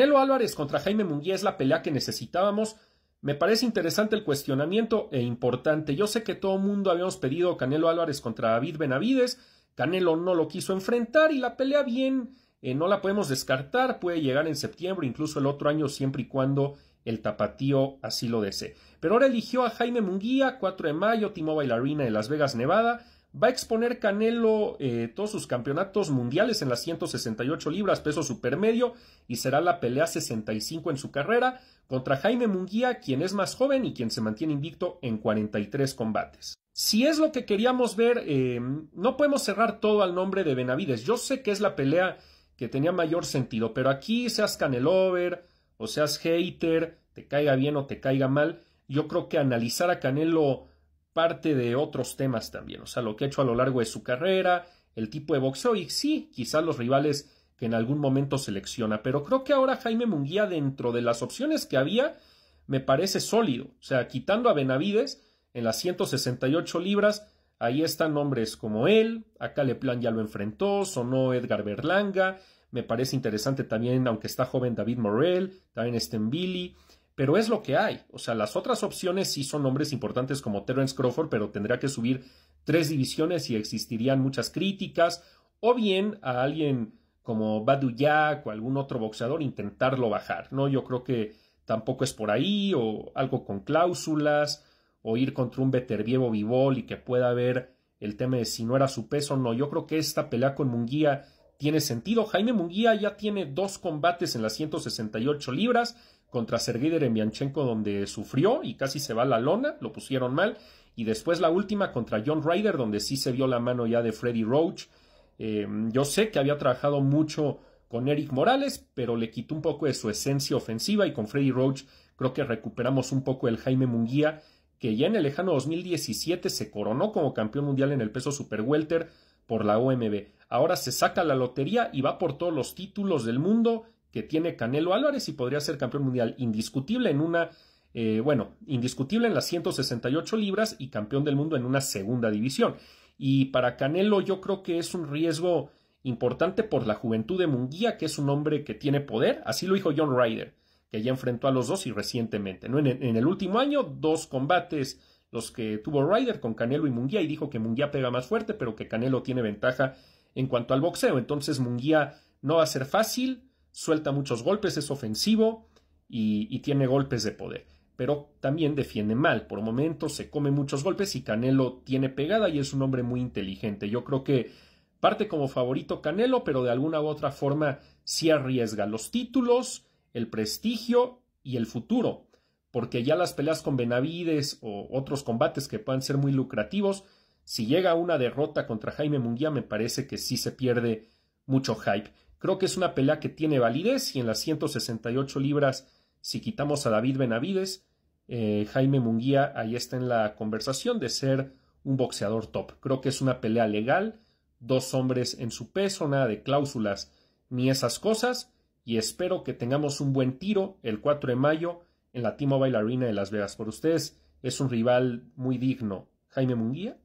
Canelo Álvarez contra Jaime Munguía es la pelea que necesitábamos. Me parece interesante el cuestionamiento e importante. Yo sé que todo mundo habíamos pedido Canelo Álvarez contra David Benavides. Canelo no lo quiso enfrentar y la pelea bien eh, no la podemos descartar. Puede llegar en septiembre, incluso el otro año, siempre y cuando el tapatío así lo desee. Pero ahora eligió a Jaime Munguía, 4 de mayo, Timo Bailarina de Las Vegas, Nevada. Va a exponer Canelo eh, todos sus campeonatos mundiales en las 168 libras, peso supermedio, y será la pelea 65 en su carrera contra Jaime Munguía, quien es más joven y quien se mantiene invicto en 43 combates. Si es lo que queríamos ver, eh, no podemos cerrar todo al nombre de Benavides. Yo sé que es la pelea que tenía mayor sentido, pero aquí seas Canelover o seas hater, te caiga bien o te caiga mal, yo creo que analizar a Canelo parte de otros temas también, o sea, lo que ha hecho a lo largo de su carrera, el tipo de boxeo y sí, quizás los rivales que en algún momento selecciona, pero creo que ahora Jaime Munguía dentro de las opciones que había me parece sólido, o sea, quitando a Benavides en las 168 libras, ahí están nombres como él, acá Leplan ya lo enfrentó, sonó Edgar Berlanga, me parece interesante también, aunque está joven David Morel, también Billy pero es lo que hay. O sea, las otras opciones sí son nombres importantes como Terence Crawford, pero tendría que subir tres divisiones y existirían muchas críticas, o bien a alguien como Badu Jack o algún otro boxeador intentarlo bajar, ¿no? Yo creo que tampoco es por ahí, o algo con cláusulas, o ir contra un Beterbievo Vivol y que pueda haber el tema de si no era su peso, no. Yo creo que esta pelea con Munguía tiene sentido. Jaime Munguía ya tiene dos combates en las 168 libras contra en Deremianchenko donde sufrió y casi se va la lona, lo pusieron mal. Y después la última contra John Ryder donde sí se vio la mano ya de Freddy Roach. Eh, yo sé que había trabajado mucho con Eric Morales, pero le quitó un poco de su esencia ofensiva y con Freddy Roach creo que recuperamos un poco el Jaime Munguía que ya en el lejano 2017 se coronó como campeón mundial en el peso super welter por la OMB ahora se saca la lotería y va por todos los títulos del mundo que tiene Canelo Álvarez y podría ser campeón mundial indiscutible en una, eh, bueno, indiscutible en las 168 libras y campeón del mundo en una segunda división. Y para Canelo yo creo que es un riesgo importante por la juventud de Munguía, que es un hombre que tiene poder, así lo dijo John Ryder, que ya enfrentó a los dos y recientemente, ¿no? En, en el último año, dos combates los que tuvo Ryder con Canelo y Munguía y dijo que Munguía pega más fuerte, pero que Canelo tiene ventaja en cuanto al boxeo. Entonces Munguía no va a ser fácil, suelta muchos golpes, es ofensivo y, tiene golpes de poder. Pero también defiende mal, por momentos se come muchos golpes y Canelo tiene pegada y es un hombre muy inteligente. Yo creo que parte como favorito Canelo, pero de alguna u otra forma sí arriesga los títulos, el prestigio y el futuro, porque ya las peleas con Benavides o otros combates que puedan ser muy lucrativos, si llega una derrota contra Jaime Munguía, me parece que sí se pierde mucho hype. Creo que es una pelea que tiene validez y en las 168 libras, si quitamos a David Benavides, eh, Jaime Munguía ahí está en la conversación de ser un boxeador top. Creo que es una pelea legal, dos hombres en su peso, nada de cláusulas ni esas cosas, y espero que tengamos un buen tiro el 4 de mayo en la T-Mobile Arena de Las Vegas. Por ustedes es un rival muy digno, Jaime Munguía,